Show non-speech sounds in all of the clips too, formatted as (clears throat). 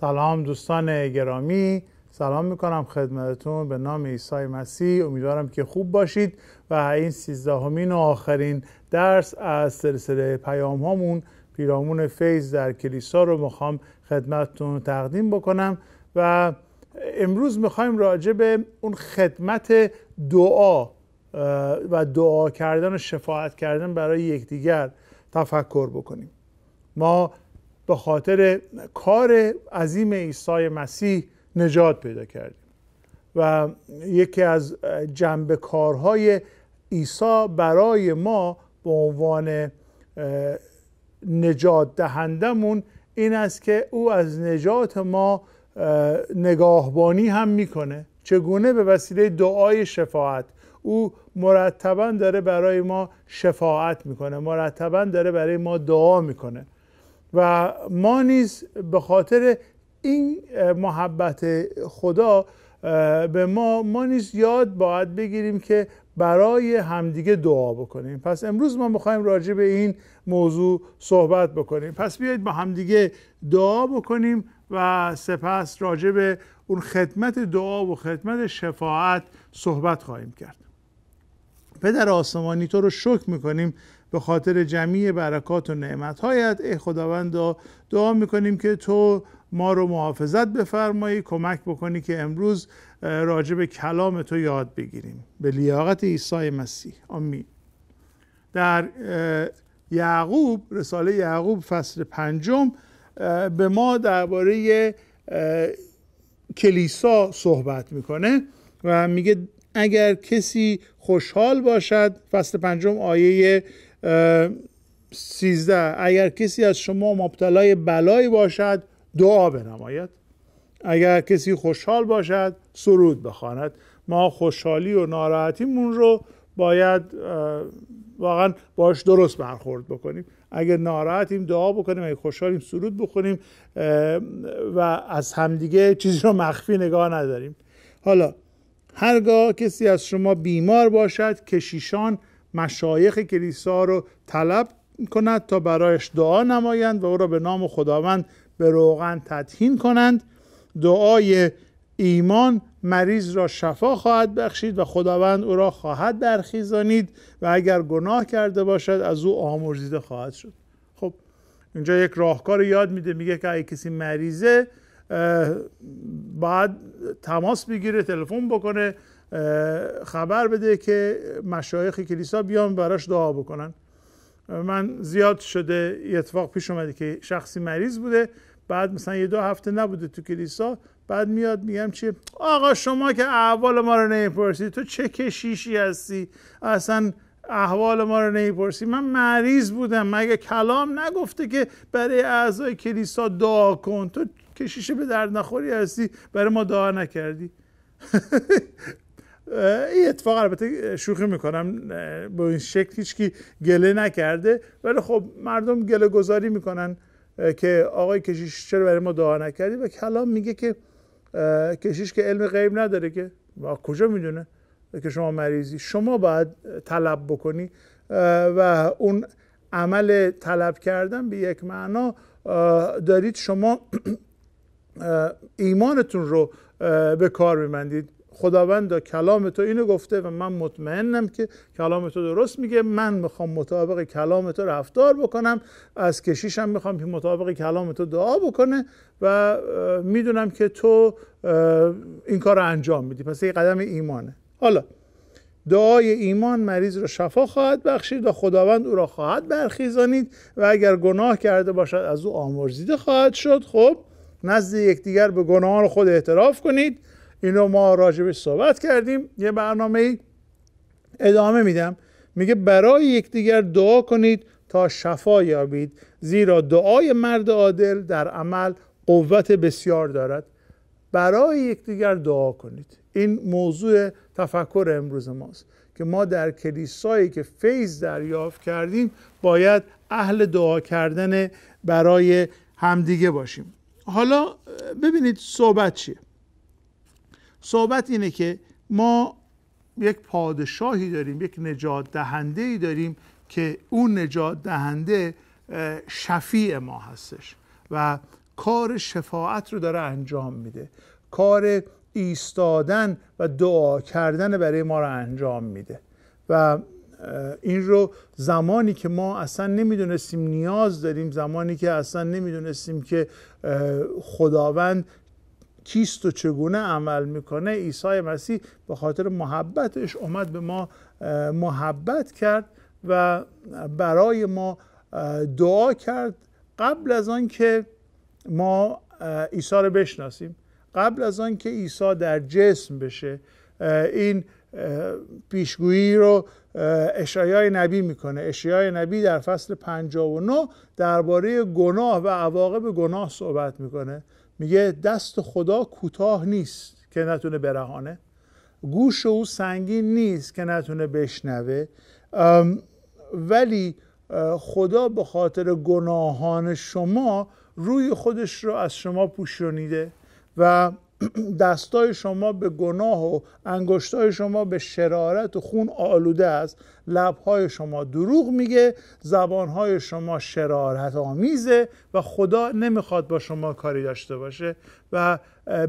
سلام دوستان گرامی سلام میکنم خدمتتون به نام عیسی مسیح امیدوارم که خوب باشید و این سیزدهمین و آخرین درس از سلسله پیام هامون پیرامون فیض در کلیسا رو میخوام خدمتتون تقدیم بکنم و امروز میخوایم راجع به اون خدمت دعا و دعا کردن و شفاعت کردن برای یکدیگر تفکر بکنیم ما به خاطر کار عظیم عیسی مسیح نجات پیدا کردیم و یکی از جنبه کارهای عیسی برای ما به عنوان نجات دهندمون این است که او از نجات ما نگاهبانی هم میکنه چگونه به وسیله دعای شفاعت او مرتبا داره برای ما شفاعت میکنه مرتبا داره برای ما دعا میکنه و ما نیز به خاطر این محبت خدا به ما ما نیز یاد باید بگیریم که برای همدیگه دعا بکنیم پس امروز ما میخوایم راجع به این موضوع صحبت بکنیم پس بیایید با همدیگه دعا بکنیم و سپس راجع به اون خدمت دعا و خدمت شفاعت صحبت خواهیم کرد پدر آسمانی تو رو شکر میکنیم به خاطر جمعی برکات و نعمتهایت ای خداوند دعا میکنیم که تو ما رو محافظت بفرمایی کمک بکنی که امروز راجب به کلام تو یاد بگیریم به لیاقت عیسی مسیح آمین در یعقوب رساله یعقوب فصل پنجم به ما درباره کلیسا صحبت میکنه و میگه اگر کسی خوشحال باشد فصل پنجم آیه سیزده اگر کسی از شما مبتلای بلایی باشد دعا بنماید اگر کسی خوشحال باشد سرود بخواند ما خوشحالی و ناراحتیمون رو باید واقعا باش درست برخورد بکنیم اگر ناراحتیم دعا بکنیم اگر خوشحالیم سرود بخونیم و از همدیگه چیزی رو مخفی نگاه نداریم حالا هرگاه کسی از شما بیمار باشد کشیشان مشایخ کلیسا رو طلب کند تا برایش دعا نمایند و او را به نام خداوند به روغن تطهین کنند دعای ایمان مریض را شفا خواهد بخشید و خداوند او را خواهد درخیزانید و اگر گناه کرده باشد از او آمرزیده خواهد شد خب اینجا یک راهکار یاد میده میگه که اگه کسی مریضه باید تماس بگیره تلفن بکنه خبر بده که مشایخ کلیسا بیان براش دعا بکنن من زیاد شده یه اتفاق پیش اومده که شخصی مریض بوده بعد مثلا یه دو هفته نبوده تو کلیسا بعد میاد میگم چی آقا شما که احوال ما رو نمیپرسی تو چه کشیشی هستی اصلا احوال ما رو نمیپرسی من مریض بودم مگه کلام نگفته که برای اعضای کلیسا دعا کن تو کشیش به درد نخوری هستی برای ما دعا نکردی (laughs) این اتفاق البته شوخی میکنم با این شکل هیچکی گله نکرده ولی خب مردم گله گذاری میکنن که آقای کشیش چرا برای ما دعا نکردی و کلام میگه که کشیش که علم غیب نداره که کجا میدونه که شما مریضی شما باید طلب بکنی و اون عمل طلب کردن به یک معنا دارید شما ایمانتون رو به کار میمندید. خداوند کلام تو اینو گفته و من مطمئنم که کلام تو درست میگه من میخوام مطابق کلام تو رفتار بکنم از کشیشم میخوام که مطابق کلام تو دعا بکنه و میدونم که تو این کار رو انجام میدی پس یه قدم ایمانه حالا دعای ایمان مریض رو شفا خواهد بخشید و خداوند او را خواهد برخیزانید و اگر گناه کرده باشد از او آمرزیده خواهد شد خب نزد یکدیگر به گناهان خود اعتراف کنید اینو ما راجبش صحبت کردیم یه برنامه ای ادامه میدم میگه برای یکدیگر دعا کنید تا شفا یابید زیرا دعای مرد عادل در عمل قوت بسیار دارد برای یکدیگر دعا کنید این موضوع تفکر امروز ماست که ما در کلیسایی که فیض دریافت کردیم باید اهل دعا کردن برای همدیگه باشیم حالا ببینید صحبت چیه صحبت اینه که ما یک پادشاهی داریم یک نجات دهنده ای داریم که اون نجات دهنده شفیع ما هستش و کار شفاعت رو داره انجام میده کار ایستادن و دعا کردن برای ما رو انجام میده و این رو زمانی که ما اصلا نمیدونستیم نیاز داریم زمانی که اصلا نمیدونستیم که خداوند کیست و چگونه عمل میکنه عیسی مسیح به خاطر محبتش اومد به ما محبت کرد و برای ما دعا کرد قبل از آن که ما عیسی رو بشناسیم قبل از آن که عیسی در جسم بشه این پیشگویی رو اشعای نبی میکنه اشعای نبی در فصل 59 درباره گناه و عواقب گناه صحبت میکنه میگه دست خدا کوتاه نیست که نتونه برهانه گوش او سنگین نیست که نتونه بشنوه ولی خدا به خاطر گناهان شما روی خودش رو از شما پوشونیده و (clears throat) دستای شما به گناه و انگشتای شما به شرارت و خون آلوده است لبهای شما دروغ میگه زبانهای شما شرارت آمیزه و خدا نمیخواد با شما کاری داشته باشه و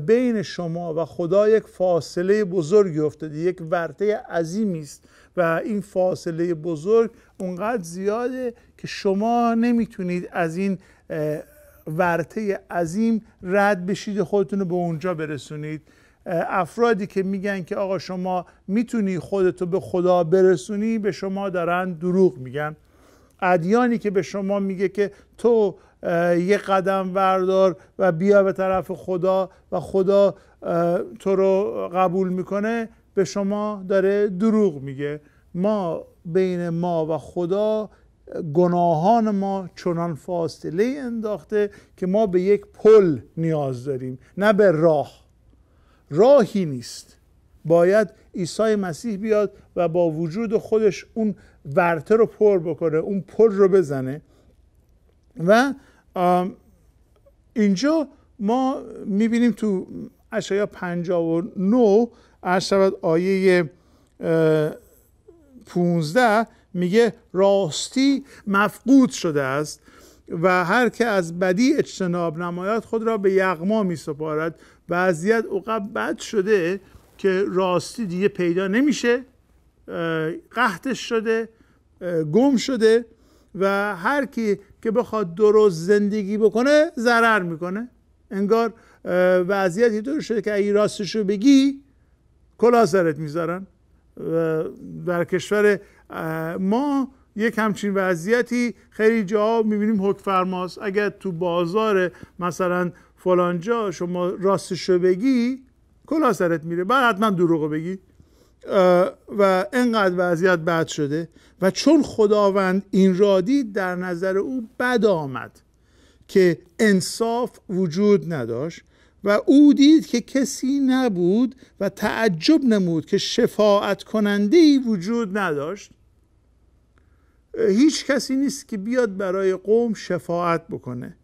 بین شما و خدا یک فاصله بزرگی افتاده یک ورته عظیمی است و این فاصله بزرگ اونقدر زیاده که شما نمیتونید از این ورته عظیم رد بشید خودتون رو به اونجا برسونید افرادی که میگن که آقا شما میتونی خودتو به خدا برسونی به شما دارن دروغ میگن ادیانی که به شما میگه که تو یه قدم وردار و بیا به طرف خدا و خدا تو رو قبول میکنه به شما داره دروغ میگه ما بین ما و خدا گناهان ما چنان فاصله انداخته که ما به یک پل نیاز داریم نه به راه راهی نیست باید عیسی مسیح بیاد و با وجود خودش اون ورته رو پر بکنه اون پل رو بزنه و اینجا ما میبینیم تو اشعیا 59 عرض شود آیه 15 میگه راستی مفقود شده است و هر که از بدی اجتناب نماید خود را به یغما می سپارد وضعیت اوقب بد شده که راستی دیگه پیدا نمیشه قحطش شده گم شده و هر کی که بخواد درست زندگی بکنه ضرر میکنه انگار وضعیت یه طور شده که اگه راستش رو بگی کلا سرت میذارن و در کشور ما یک همچین وضعیتی خیلی جا میبینیم حکم فرماست اگر تو بازار مثلا فلانجا شما راستشو بگی کلا سرت میره بعد حتما دروغو بگی و انقدر وضعیت بد شده و چون خداوند این را در نظر او بد آمد که انصاف وجود نداشت و او دید که کسی نبود و تعجب نمود که شفاعت کننده وجود نداشت هیچ کسی نیست که بیاد برای قوم شفاعت بکنه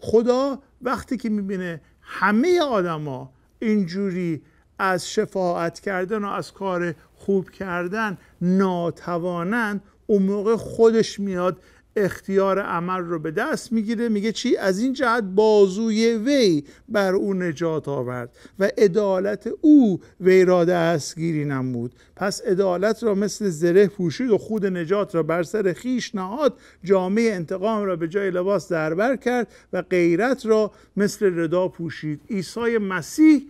خدا وقتی که میبینه همه آدما اینجوری از شفاعت کردن و از کار خوب کردن ناتوانند اون موقع خودش میاد اختیار عمل رو به دست میگیره میگه چی از این جهت بازوی وی بر او نجات آورد و عدالت او وی را دستگیری نمود پس عدالت را مثل زره پوشید و خود نجات را بر سر خیش نهاد جامعه انتقام را به جای لباس دربر کرد و غیرت را مثل ردا پوشید عیسی مسیح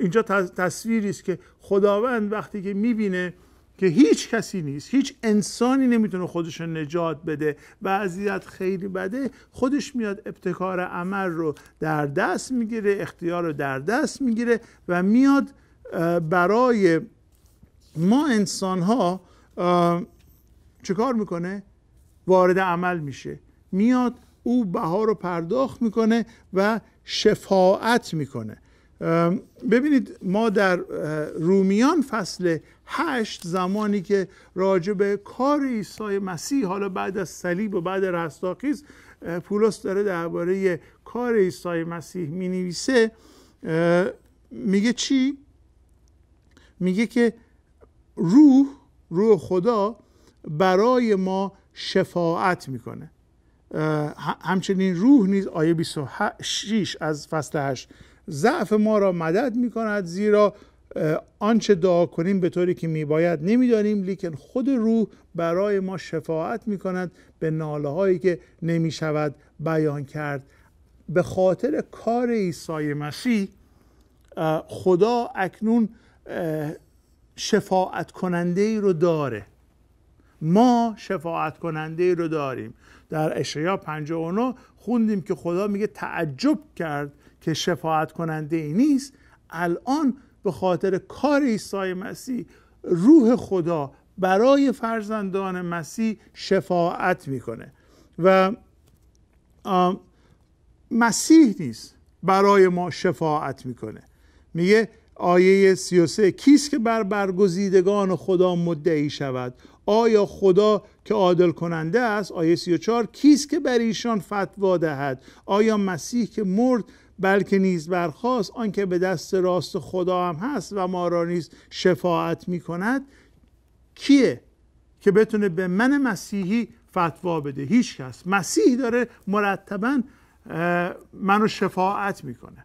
اینجا تصویری است که خداوند وقتی که میبینه که هیچ کسی نیست هیچ انسانی نمیتونه خودش نجات بده وضعیت خیلی بده خودش میاد ابتکار عمل رو در دست میگیره اختیار رو در دست میگیره و میاد برای ما انسان ها چکار میکنه وارد عمل میشه میاد او بها رو پرداخت میکنه و شفاعت میکنه ببینید ما در رومیان فصل هشت زمانی که راجع به کار عیسی مسیح حالا بعد از صلیب و بعد رستاخیز پولس داره درباره کار عیسی مسیح می نویسه میگه چی؟ میگه که روح روح خدا برای ما شفاعت میکنه همچنین روح نیز آیه 26 از فصل 8 ضعف ما را مدد میکند زیرا آنچه دعا کنیم به طوری که میباید نمیدانیم لیکن خود روح برای ما شفاعت میکند به ناله هایی که نمیشود بیان کرد به خاطر کار عیسی مسیح خدا اکنون شفاعت کننده ای رو داره ما شفاعت کننده ای رو داریم در اشعیا 59 خوندیم که خدا میگه تعجب کرد که شفاعت کننده ای نیست الان به خاطر کار عیسی مسیح روح خدا برای فرزندان مسیح شفاعت میکنه و مسیح نیست برای ما شفاعت میکنه میگه آیه 33 کیست که بر برگزیدگان خدا مدعی شود آیا خدا که عادل کننده است آیه 34 کیست که بر ایشان فتوا دهد آیا مسیح که مرد بلکه نیز برخواست آنکه به دست راست خدا هم هست و ما را نیز شفاعت می کند کیه که بتونه به من مسیحی فتوا بده هیچ کس مسیح داره مرتبا منو شفاعت میکنه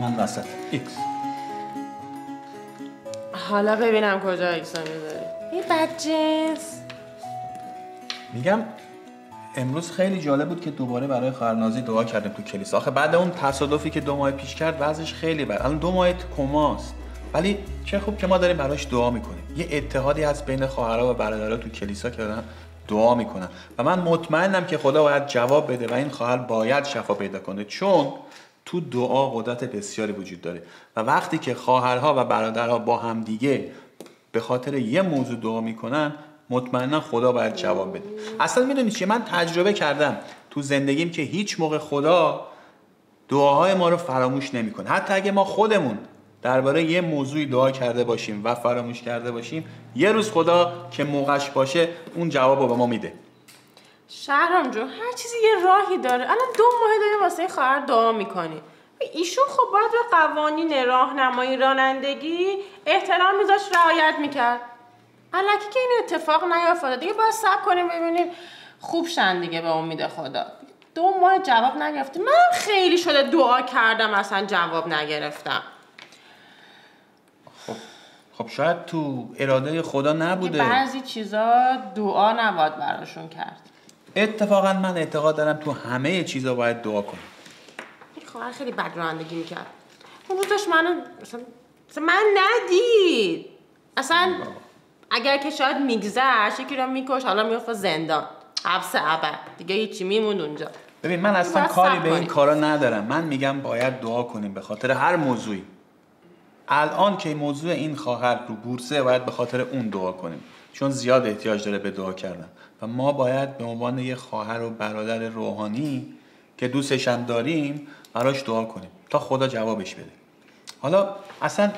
من وسط ایکس حالا ببینم کجا عکس میذاری این جنس میگم امروز خیلی جالب بود که دوباره برای خواهرنازی دعا کردیم تو کلیسا آخه بعد اون تصادفی که دو ماه پیش کرد وضعش خیلی بد الان دو ماه کماست ولی چه خوب که ما داریم براش دعا میکنیم یه اتحادی هست بین خواهرها و برادرها تو کلیسا که دارن دعا میکنن و من مطمئنم که خدا باید جواب بده و این خواهر باید شفا پیدا کنه چون تو دعا قدرت بسیاری وجود داره و وقتی که خواهرها و برادرها با همدیگه به خاطر یه موضوع دعا میکنن مطمئنا خدا باید جواب بده اصلا میدونی چیه من تجربه کردم تو زندگیم که هیچ موقع خدا دعاهای ما رو فراموش نمیکنه حتی اگه ما خودمون درباره یه موضوعی دعا کرده باشیم و فراموش کرده باشیم یه روز خدا که موقعش باشه اون جواب رو به ما میده شهرام جون هر چیزی یه راهی داره الان دو ماه داری واسه خواهر دعا میکنی ایشون خب باید به قوانین راهنمایی رانندگی احترام میذاش رعایت میکرد الکی که این اتفاق نیافتاده دیگه باید سب کنیم ببینیم خوب شن دیگه به امید خدا دو ماه جواب نگرفتی من خیلی شده دعا کردم اصلا جواب نگرفتم خب خب شاید تو اراده خدا نبوده بعضی چیزا دعا نباید براشون کرد اتفاقا من اعتقاد دارم تو همه چیزا باید دعا کنیم خواهر خیلی بد رانندگی میکرد اون روز داشت منو من ندید اصلا اگر که شاید میگذشت یکی رو میکش حالا میفت زندان حبس ابد دیگه چی میمون اونجا ببین من اصلا کاری به این کارا ندارم من میگم باید دعا کنیم به خاطر هر موضوعی الان که موضوع این خواهر رو بورسه باید به خاطر اون دعا کنیم چون زیاد احتیاج داره به دعا کردن و ما باید به عنوان یه خواهر و برادر روحانی که دوستش هم داریم براش دعا کنیم تا خدا جوابش بده حالا اصلا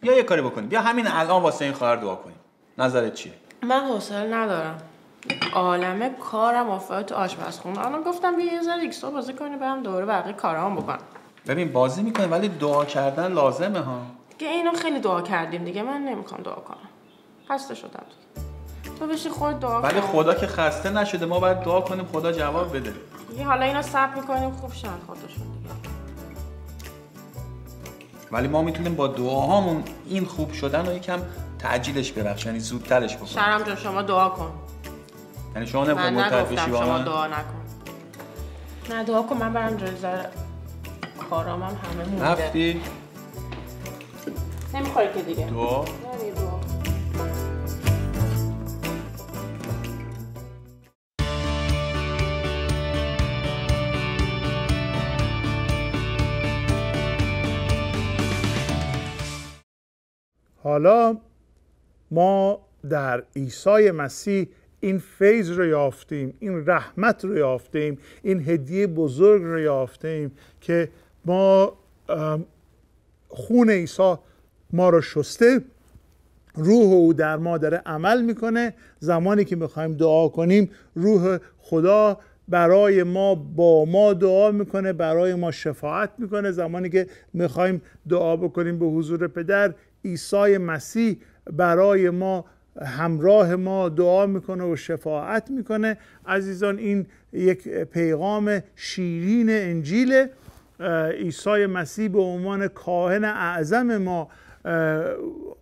بیا یه کاری بکنیم بیا همین الان واسه این خواهر دعا کنیم نظرت چیه من حوصله ندارم عالمه کارم افتاد تو آشپزخونه الان گفتم بیا یه ذره ایکس بازی کنیم برم دوره بقیه کارام بکنم ببین بازی میکنیم ولی دعا کردن لازمه ها که اینو خیلی دعا کردیم دیگه من نمیخوام دعا کنم خسته شدم تو بشی خود دعا ولی خدا که خسته نشده ما باید دعا کنیم خدا جواب بده دیگه حالا اینا صبر میکنیم خوب شن خودشون دیگه ولی ما میتونیم با دعاهامون این خوب شدن رو یکم تعجیلش ببخش یعنی زودترش بکنیم شرم جان شما دعا کن یعنی شما نمیخوای مرتبط بشی با من شما دعا نکن نه دعا کن من برم جلزر کارامم همه مونده رفتی نمیخوای که دیگه دعا حالا ما در عیسی مسیح این فیض رو یافتیم این رحمت رو یافتیم این هدیه بزرگ رو یافتیم که ما خون عیسی ما رو شسته روح او در ما داره عمل میکنه زمانی که میخوایم دعا کنیم روح خدا برای ما با ما دعا میکنه برای ما شفاعت میکنه زمانی که میخوایم دعا بکنیم به حضور پدر عیسی مسیح برای ما همراه ما دعا میکنه و شفاعت میکنه عزیزان این یک پیغام شیرین انجیل عیسی مسیح به عنوان کاهن اعظم ما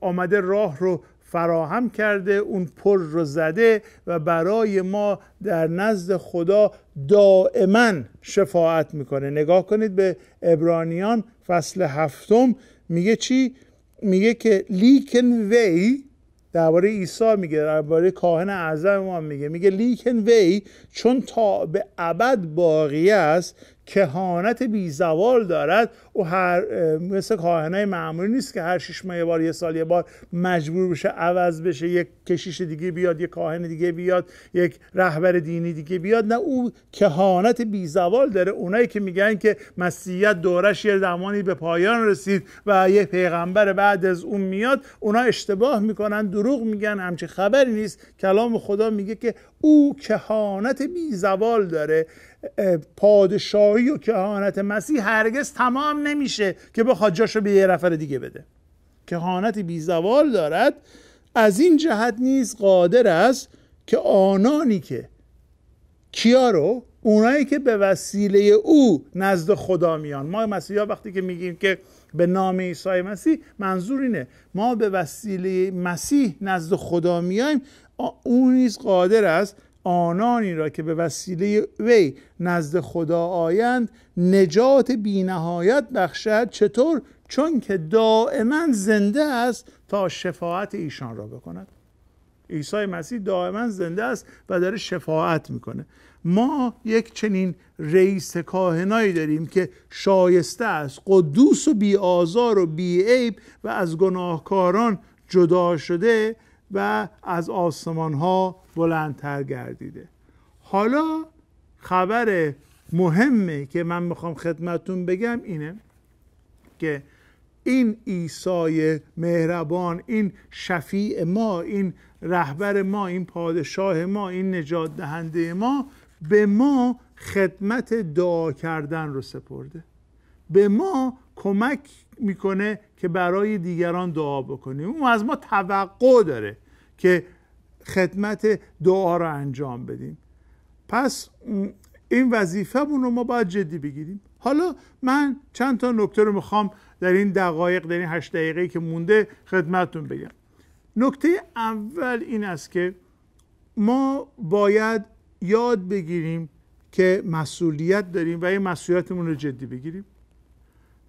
آمده راه رو فراهم کرده اون پر رو زده و برای ما در نزد خدا دائما شفاعت میکنه نگاه کنید به ابرانیان فصل هفتم میگه چی میگه که لیکن وی درباره عیسی میگه درباره کاهن اعظم ما میگه میگه لیکن وی چون تا به ابد باقی است کهانت بیزوال دارد او هر مثل کاهنای معمولی نیست که هر شش ماه یه بار یه سال یه بار مجبور بشه عوض بشه یک کشیش دیگه بیاد یک کاهن دیگه بیاد یک رهبر دینی دیگه بیاد نه او کهانت بیزوال داره اونایی که میگن که مسیحیت دورش یه زمانی به پایان رسید و یه پیغمبر بعد از اون میاد اونا اشتباه میکنن دروغ میگن همچین خبری نیست کلام خدا میگه که او کهانت بیزوال داره پادشاهی و کهانت مسیح هرگز تمام نمیشه که بخواد جاشو به یه نفر دیگه بده بی بیزوال دارد از این جهت نیز قادر است که آنانی که کیا رو اونایی که به وسیله او نزد خدا میان ما مسیحا وقتی که میگیم که به نام عیسی مسیح منظور اینه ما به وسیله مسیح نزد خدا میایم او نیز قادر است آنانی را که به وسیله وی نزد خدا آیند نجات بینهایت بخشد چطور چون که دائما زنده است تا شفاعت ایشان را بکند عیسی مسیح دائما زنده است و داره شفاعت میکنه ما یک چنین رئیس کاهنایی داریم که شایسته است قدوس و آزار و بیعیب و از گناهکاران جدا شده و از آسمان ها بلندتر گردیده حالا خبر مهمه که من میخوام خدمتون بگم اینه که این ایسای مهربان این شفیع ما این رهبر ما این پادشاه ما این نجات دهنده ما به ما خدمت دعا کردن رو سپرده به ما کمک میکنه که برای دیگران دعا بکنیم اون از ما توقع داره که خدمت دعا رو انجام بدیم پس این وظیفه رو ما باید جدی بگیریم حالا من چند تا نکته رو میخوام در این دقایق در این هشت دقیقه که مونده خدمتتون بگم نکته اول این است که ما باید یاد بگیریم که مسئولیت داریم و این مسئولیتمون رو جدی بگیریم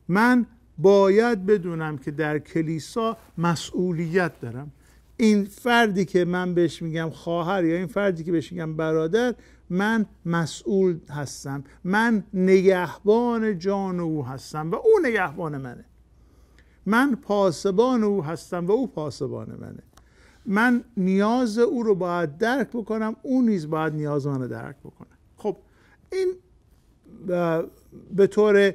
من باید بدونم که در کلیسا مسئولیت دارم این فردی که من بهش میگم خواهر یا این فردی که بهش میگم برادر من مسئول هستم من نگهبان جان او هستم و او نگهبان منه من پاسبان او هستم و او پاسبان منه من نیاز او رو باید درک بکنم او نیز باید نیاز من رو درک بکنه خب این به طور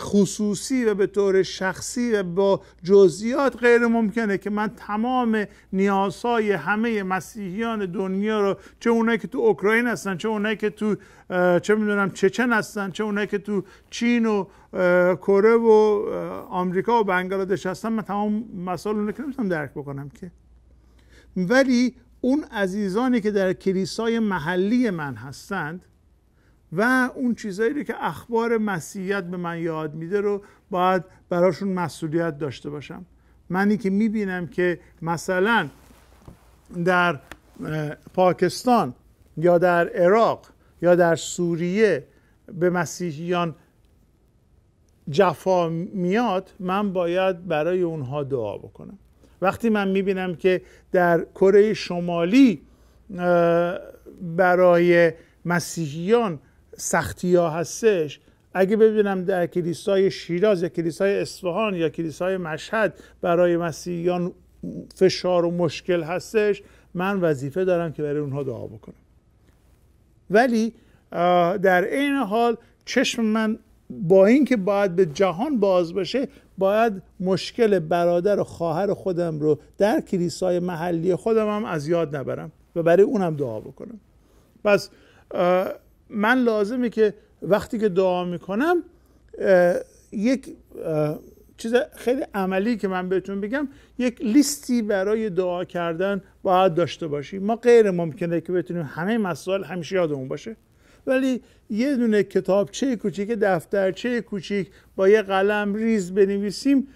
خصوصی و به طور شخصی و با جزئیات غیر ممکنه که من تمام نیازهای همه مسیحیان دنیا رو چه اونایی که تو اوکراین هستن چه اونایی که تو چه میدونم چچن هستن چه اونایی که تو چین و کره و آمریکا و بنگلادش هستن من تمام مسائل اون که نمیتونم درک بکنم که ولی اون عزیزانی که در کلیسای محلی من هستند و اون چیزایی رو که اخبار مسیحیت به من یاد میده رو باید براشون مسئولیت داشته باشم منی که میبینم که مثلا در پاکستان یا در عراق یا در سوریه به مسیحیان جفا میاد من باید برای اونها دعا بکنم وقتی من میبینم که در کره شمالی برای مسیحیان سختی ها هستش اگه ببینم در کلیسای شیراز یا کلیسای اصفهان یا کلیسای مشهد برای مسیحیان فشار و مشکل هستش من وظیفه دارم که برای اونها دعا بکنم ولی در عین حال چشم من با اینکه باید به جهان باز بشه باید مشکل برادر و خواهر خودم رو در کلیسای محلی خودم هم از یاد نبرم و برای اونم دعا بکنم پس من لازمه که وقتی که دعا میکنم یک چیز خیلی عملی که من بهتون بگم یک لیستی برای دعا کردن باید داشته باشیم ما غیر ممکنه که بتونیم همه مسائل همیشه یادمون باشه ولی یه دونه کتابچه کوچیک دفترچه کوچیک با یه قلم ریز بنویسیم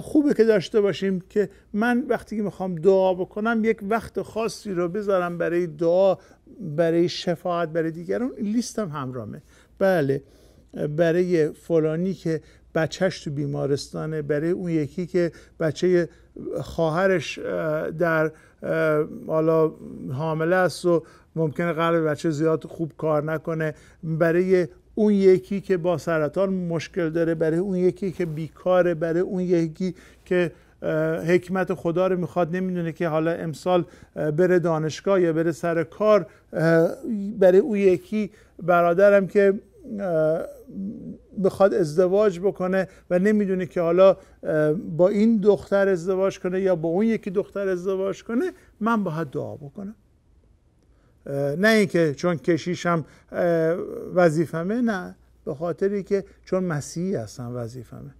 خوبه که داشته باشیم که من وقتی که میخوام دعا بکنم یک وقت خاصی رو بذارم برای دعا برای شفاعت برای دیگران لیستم همرامه بله برای فلانی که بچهش تو بیمارستانه برای اون یکی که بچه خواهرش در حالا حامله است و ممکنه قلب بچه زیاد خوب کار نکنه برای اون یکی که با سرطان مشکل داره برای اون یکی که بیکاره برای اون یکی که حکمت خدا رو میخواد نمیدونه که حالا امسال بره دانشگاه یا بره سر کار برای اون یکی برادرم که بخواد ازدواج بکنه و نمیدونه که حالا با این دختر ازدواج کنه یا با اون یکی دختر ازدواج کنه من باید دعا بکنم نه اینکه چون کشیشم وظیفمه نه به خاطری که چون مسیحی هستم وظیفمه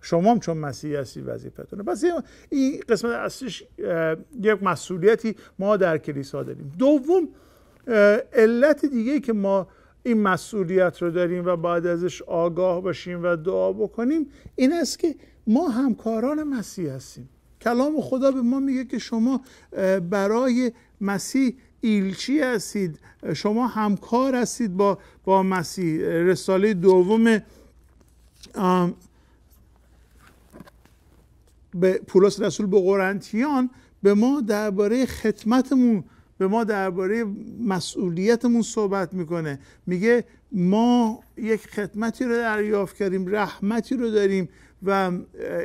شما هم چون مسیحی هستی وظیفتونه پس این قسمت اصلیش یک مسئولیتی ما در کلیسا داریم دوم علت دیگه که ما این مسئولیت رو داریم و بعد ازش آگاه باشیم و دعا بکنیم این است که ما همکاران مسیح هستیم کلام خدا به ما میگه که شما برای مسیح ایلچی هستید شما همکار هستید با با مسیح رساله دوم به پولس رسول به قرنتیان به ما درباره خدمتمون به ما درباره مسئولیتمون صحبت میکنه میگه ما یک خدمتی رو دریافت کردیم رحمتی رو داریم و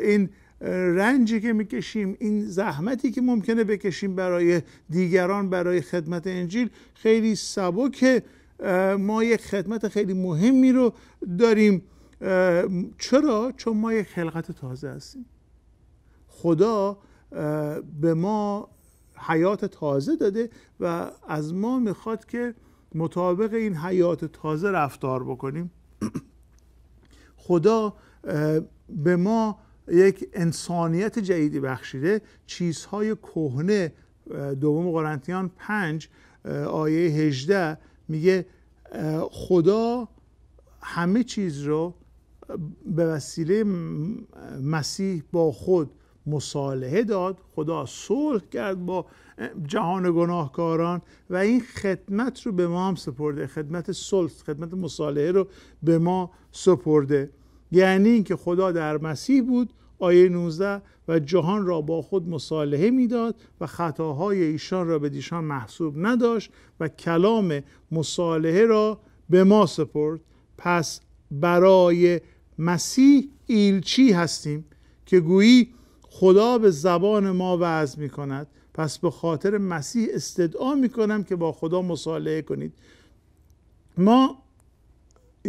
این رنجی که میکشیم این زحمتی که ممکنه بکشیم برای دیگران برای خدمت انجیل خیلی سبکه ما یک خدمت خیلی مهمی رو داریم چرا؟ چون ما یک خلقت تازه هستیم خدا به ما حیات تازه داده و از ما میخواد که مطابق این حیات تازه رفتار بکنیم (clears throat) خدا به ما یک انسانیت جدیدی بخشیده چیزهای کهنه دوم قرنتیان پنج آیه هجده میگه خدا همه چیز رو به وسیله مسیح با خود مصالحه داد خدا صلح کرد با جهان گناهکاران و این خدمت رو به ما هم سپرده خدمت صلح خدمت مصالحه رو به ما سپرده یعنی اینکه خدا در مسیح بود آیه 19 و جهان را با خود مصالحه میداد و خطاهای ایشان را به دیشان محسوب نداشت و کلام مصالحه را به ما سپرد پس برای مسیح ایلچی هستیم که گویی خدا به زبان ما وعظ می کند پس به خاطر مسیح استدعا می کنم که با خدا مصالحه کنید ما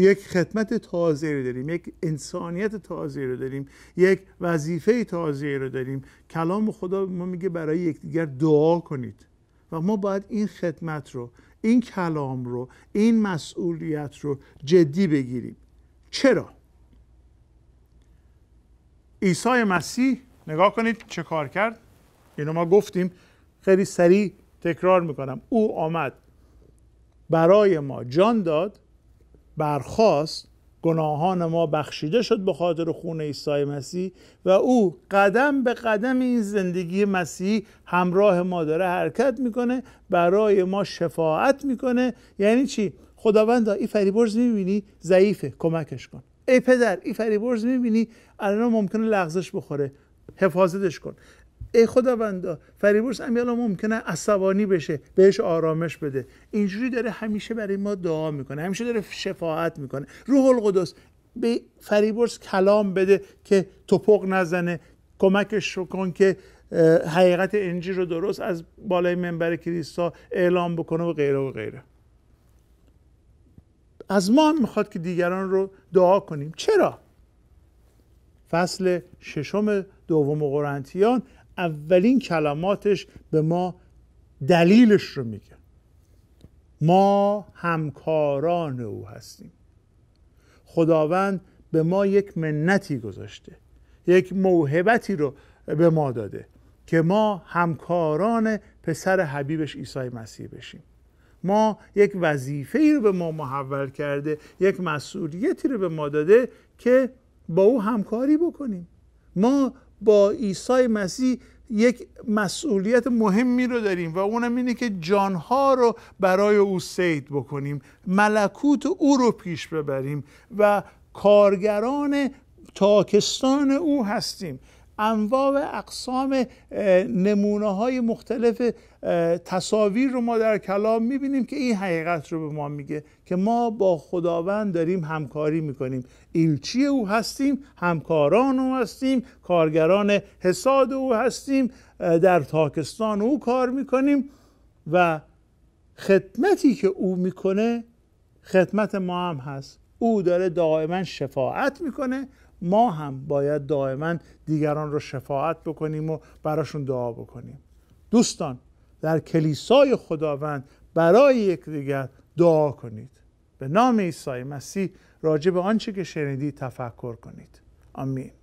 یک خدمت تازه رو داریم یک انسانیت تازه رو داریم یک وظیفه تازه رو داریم کلام خدا ما میگه برای یکدیگر دعا کنید و ما باید این خدمت رو این کلام رو این مسئولیت رو جدی بگیریم چرا عیسی مسیح نگاه کنید چه کار کرد اینو ما گفتیم خیلی سریع تکرار میکنم او آمد برای ما جان داد برخواست گناهان ما بخشیده شد به خاطر خون عیسی مسیح و او قدم به قدم این زندگی مسیحی همراه ما داره حرکت میکنه برای ما شفاعت میکنه یعنی چی ها این فریبرز میبینی ضعیفه کمکش کن ای پدر این فریبرز میبینی الان ممکنه لغزش بخوره حفاظتش کن ای خداوندا فریبورس امیالا ممکنه عصبانی بشه بهش آرامش بده اینجوری داره همیشه برای ما دعا میکنه همیشه داره شفاعت میکنه روح القدس به فریبورس کلام بده که توپق نزنه کمکش رو کن که حقیقت انجیل رو درست از بالای منبر کلیسا اعلام بکنه و غیره و غیره از ما هم میخواد که دیگران رو دعا کنیم چرا فصل ششم دوم قرنتیان اولین کلماتش به ما دلیلش رو میگه ما همکاران او هستیم خداوند به ما یک منتی گذاشته یک موهبتی رو به ما داده که ما همکاران پسر حبیبش عیسی مسیح بشیم ما یک وظیفه ای رو به ما محول کرده یک مسئولیتی رو به ما داده که با او همکاری بکنیم ما با عیسی مسیح یک مسئولیت مهمی رو داریم و اونم اینه که جانها رو برای او سید بکنیم ملکوت او رو پیش ببریم و کارگران تاکستان او هستیم انواع اقسام نمونه های مختلف تصاویر رو ما در کلام میبینیم که این حقیقت رو به ما میگه که ما با خداوند داریم همکاری میکنیم ایلچی او هستیم همکاران او هستیم کارگران حساد او هستیم در تاکستان او کار میکنیم و خدمتی که او میکنه خدمت ما هم هست او داره دائما شفاعت میکنه ما هم باید دائما دیگران را شفاعت بکنیم و براشون دعا بکنیم دوستان در کلیسای خداوند برای یکدیگر دعا کنید به نام عیسی مسیح راجع به آنچه که شنیدی تفکر کنید آمین